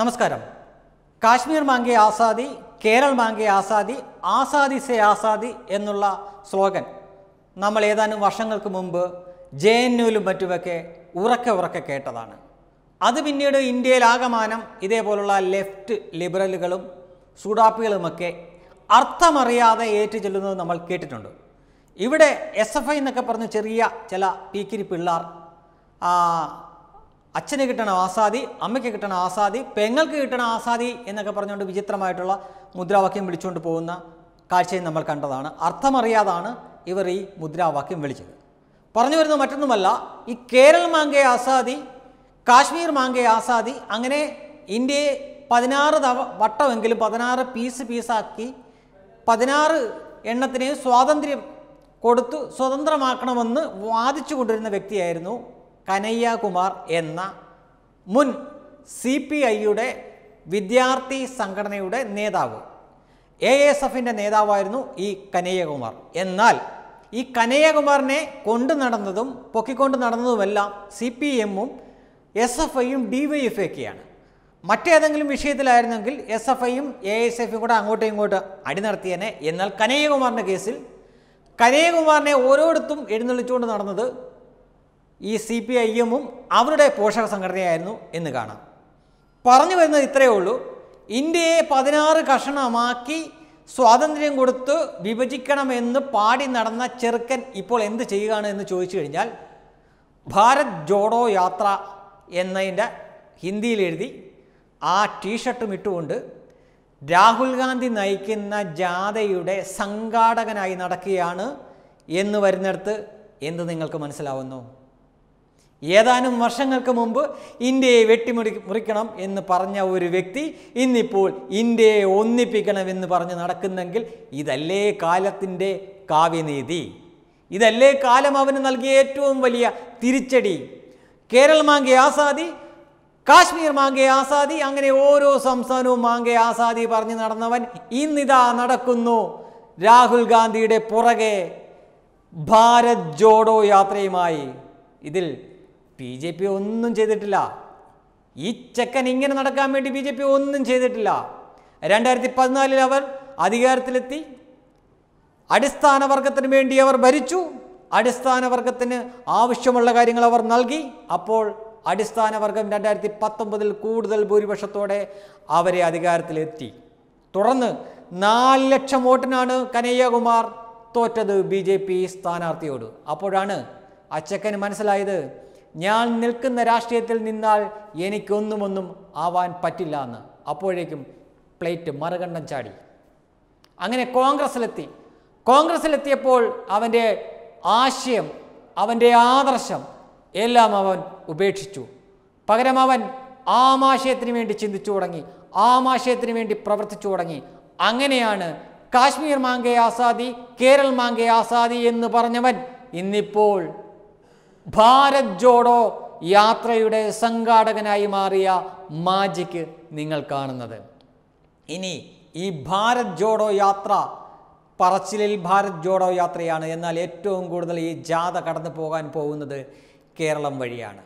നമസ്കാരം കാശ്മീർ മാങ്കെ ആസാദി കേരള മാങ്കെ ആസാദി ആസാദി സെ ആസാദി എന്നുള്ള സ്ലോഗൻ നമ്മൾ ഏതാനും വർഷങ്ങൾക്ക് മുമ്പ് ജെ എൻ യുലും മറ്റുമൊക്കെ ഉറക്കെ ഉറക്കെ കേട്ടതാണ് അത് പിന്നീട് ഇന്ത്യയിലാകമാനം ഇതേപോലുള്ള ലെഫ്റ്റ് ലിബറലുകളും സൂഡാപ്പികളുമൊക്കെ അർത്ഥമറിയാതെ ചെല്ലുന്നത് നമ്മൾ കേട്ടിട്ടുണ്ട് ഇവിടെ എസ് എഫ് ഐ എന്നൊക്കെ പറഞ്ഞ് ചെറിയ ചില കിരി പിള്ളാർ അച്ഛന് കിട്ടണ ആസാദി അമ്മയ്ക്ക് കിട്ടണ ആസാദി പെങ്ങൾക്ക് കിട്ടണ ആസാദി എന്നൊക്കെ പറഞ്ഞുകൊണ്ട് വിചിത്രമായിട്ടുള്ള മുദ്രാവാക്യം വിളിച്ചുകൊണ്ട് പോകുന്ന കാഴ്ചയും നമ്മൾ കണ്ടതാണ് അർത്ഥമറിയാതാണ് ഇവർ ഈ മുദ്രാവാക്യം വിളിച്ചത് പറഞ്ഞു വരുന്ന മറ്റൊന്നുമല്ല ഈ കേരള മാങ്കെ ആസാദി കാശ്മീർ മാങ്കെ ആസാദി അങ്ങനെ ഇന്ത്യയെ പതിനാറ് തവ വട്ടമെങ്കിലും പതിനാറ് പീസ് പീസാക്കി പതിനാറ് എണ്ണത്തിന് സ്വാതന്ത്ര്യം കൊടുത്തു സ്വതന്ത്രമാക്കണമെന്ന് വാദിച്ചു കൊണ്ടിരുന്ന വ്യക്തിയായിരുന്നു കനയ്യകുമാർ എന്ന മുൻ സി പി ഐയുടെ വിദ്യാർത്ഥി സംഘടനയുടെ നേതാവ് എ എസ് എഫിൻ്റെ നേതാവായിരുന്നു ഈ കനയ്യകുമാർ എന്നാൽ ഈ കനയ്യകുമാറിനെ കൊണ്ടു നടന്നതും പൊക്കിക്കൊണ്ട് നടന്നതുമെല്ലാം സി പി എമ്മും എസ് എഫ് ഐയും ഡി വൈ എഫ് ഒക്കെയാണ് മറ്റേതെങ്കിലും വിഷയത്തിലായിരുന്നെങ്കിൽ എസ് എഫ് ഐയും എ എസ് എഫും കൂടെ അങ്ങോട്ടും ഇങ്ങോട്ടും അടി നടത്തിയേനെ എന്നാൽ കനയ്യകുമാറിൻ്റെ കേസിൽ കനയ്യകുമാറിനെ ഓരോരുത്തും എഴുന്നള്ളിച്ചുകൊണ്ട് നടന്നത് ഈ സി പി ഐ എമ്മും അവരുടെ പോഷക സംഘടനയായിരുന്നു എന്ന് കാണാം പറഞ്ഞു വരുന്നത് ഇത്രയേ ഉള്ളൂ ഇന്ത്യയെ പതിനാറ് കഷണമാക്കി സ്വാതന്ത്ര്യം കൊടുത്ത് വിഭജിക്കണമെന്ന് പാടി നടന്ന ചെറുക്കൻ ഇപ്പോൾ എന്ത് ചെയ്യുകയാണ് എന്ന് ചോദിച്ചു കഴിഞ്ഞാൽ ഭാരത് ജോഡോ യാത്ര എന്നതിൻ്റെ ഹിന്ദിയിൽ എഴുതി ആ ടീഷർട്ടും ഇട്ടുകൊണ്ട് രാഹുൽ ഗാന്ധി നയിക്കുന്ന ജാഥയുടെ സംഘാടകനായി നടക്കുകയാണ് എന്ന് വരുന്നിടത്ത് എന്ത് നിങ്ങൾക്ക് മനസ്സിലാവുന്നു ഏതാനും വർഷങ്ങൾക്ക് മുമ്പ് ഇന്ത്യയെ വെട്ടിമുറി മുറിക്കണം എന്ന് പറഞ്ഞ ഒരു വ്യക്തി ഇന്നിപ്പോൾ ഇന്ത്യയെ ഒന്നിപ്പിക്കണമെന്ന് പറഞ്ഞ് നടക്കുന്നെങ്കിൽ ഇതല്ലേ കാലത്തിൻ്റെ കാവ്യനീതി ഇതല്ലേ കാലം അവന് നൽകിയ ഏറ്റവും വലിയ തിരിച്ചടി കേരൾ മാങ്കെ ആസാദി കാശ്മീർ മാങ്കെ ആസാദി അങ്ങനെ ഓരോ സംസ്ഥാനവും മാങ്കെ ആസാദി പറഞ്ഞു നടന്നവൻ ഇന്നിതാ നടക്കുന്നു രാഹുൽ ഗാന്ധിയുടെ പുറകെ ഭാരത് ജോഡോ യാത്രയുമായി ഇതിൽ ബി ജെ പി ഒന്നും ചെയ്തിട്ടില്ല ഈ ചെക്കൻ ഇങ്ങനെ നടക്കാൻ വേണ്ടി ബി ജെ പി ഒന്നും ചെയ്തിട്ടില്ല രണ്ടായിരത്തി പതിനാലിൽ അവർ അധികാരത്തിലെത്തി അടിസ്ഥാന വർഗത്തിന് വേണ്ടി അവർ ഭരിച്ചു അടിസ്ഥാന വർഗത്തിന് ആവശ്യമുള്ള കാര്യങ്ങൾ അവർ നൽകി അപ്പോൾ അടിസ്ഥാന വർഗം രണ്ടായിരത്തി പത്തൊമ്പതിൽ കൂടുതൽ ഭൂരിപക്ഷത്തോടെ അവരെ അധികാരത്തിലെത്തി തുടർന്ന് നാല് ലക്ഷം വോട്ടിനാണ് കനയ്യകുമാർ തോറ്റത് ബി ജെ പി സ്ഥാനാർത്ഥിയോട് അപ്പോഴാണ് അച്ചക്കന് മനസ്സിലായത് ഞാൻ നിൽക്കുന്ന രാഷ്ട്രീയത്തിൽ നിന്നാൽ എനിക്കൊന്നുമൊന്നും ആവാൻ പറ്റില്ല എന്ന് അപ്പോഴേക്കും പ്ലേറ്റ് മറുകണ്ഠം ചാടി അങ്ങനെ കോൺഗ്രസ്സിലെത്തി കോൺഗ്രസ്സിലെത്തിയപ്പോൾ അവൻ്റെ ആശയം അവൻ്റെ ആദർശം എല്ലാം അവൻ ഉപേക്ഷിച്ചു പകരം അവൻ ആമാശയത്തിന് വേണ്ടി ചിന്തിച്ചു തുടങ്ങി ആമാശയത്തിന് വേണ്ടി പ്രവർത്തിച്ചു തുടങ്ങി അങ്ങനെയാണ് കാശ്മീർ മാങ്കെ ആസാദി കേരൾ മാങ്കെ ആസാദി എന്ന് പറഞ്ഞവൻ ഇന്നിപ്പോൾ ഭാരത് ജോഡോ യാത്രയുടെ സംഘാടകനായി മാറിയ മാജിക്ക് നിങ്ങൾ കാണുന്നത് ഇനി ഈ ഭാരത് ജോഡോ യാത്ര പറച്ചിലിൽ ഭാരത് ജോഡോ യാത്രയാണ് എന്നാൽ ഏറ്റവും കൂടുതൽ ഈ ജാഥ കടന്നു പോകാൻ പോകുന്നത് കേരളം വഴിയാണ്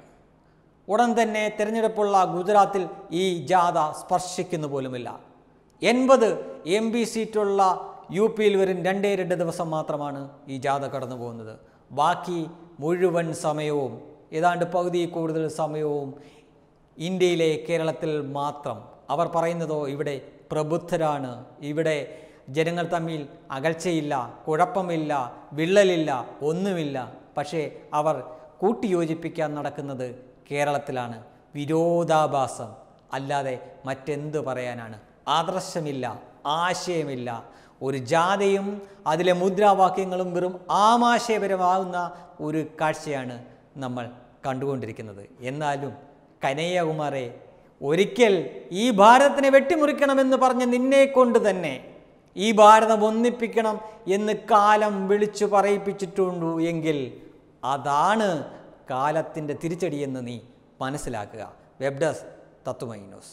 ഉടൻ തന്നെ തിരഞ്ഞെടുപ്പുള്ള ഗുജറാത്തിൽ ഈ ജാഥ സ്പർശിക്കുന്നു പോലുമില്ല എൺപത് എം പി സീറ്റുള്ള യു പിയിൽ വരും രണ്ടേ രണ്ട് ദിവസം മാത്രമാണ് ഈ ജാഥ കടന്നു പോകുന്നത് ബാക്കി മുഴുവൻ സമയവും ഏതാണ്ട് പകുതി കൂടുതൽ സമയവും ഇന്ത്യയിലെ കേരളത്തിൽ മാത്രം അവർ പറയുന്നതോ ഇവിടെ പ്രബുദ്ധരാണ് ഇവിടെ ജനങ്ങൾ തമ്മിൽ അകൽച്ചയില്ല കുഴപ്പമില്ല വിള്ളലില്ല ഒന്നുമില്ല പക്ഷേ അവർ കൂട്ടിയോജിപ്പിക്കാൻ നടക്കുന്നത് കേരളത്തിലാണ് വിരോധാഭാസം അല്ലാതെ മറ്റെന്ത് പറയാനാണ് ആദർശമില്ല ആശയമില്ല ഒരു ജാഥയും അതിലെ മുദ്രാവാക്യങ്ങളും വെറും ആമാശയപരമാകുന്ന ഒരു കാഴ്ചയാണ് നമ്മൾ കണ്ടുകൊണ്ടിരിക്കുന്നത് എന്നാലും കനയ്യകുമാറെ ഒരിക്കൽ ഈ ഭാരതത്തിനെ വെട്ടിമുറിക്കണമെന്ന് പറഞ്ഞ് നിന്നെ കൊണ്ട് തന്നെ ഈ ഭാരതം ഒന്നിപ്പിക്കണം എന്ന് കാലം വിളിച്ചു പറയിപ്പിച്ചിട്ടുണ്ടു എങ്കിൽ അതാണ് കാലത്തിൻ്റെ തിരിച്ചടിയെന്ന് നീ മനസ്സിലാക്കുക വെബ് ഡെസ്ക്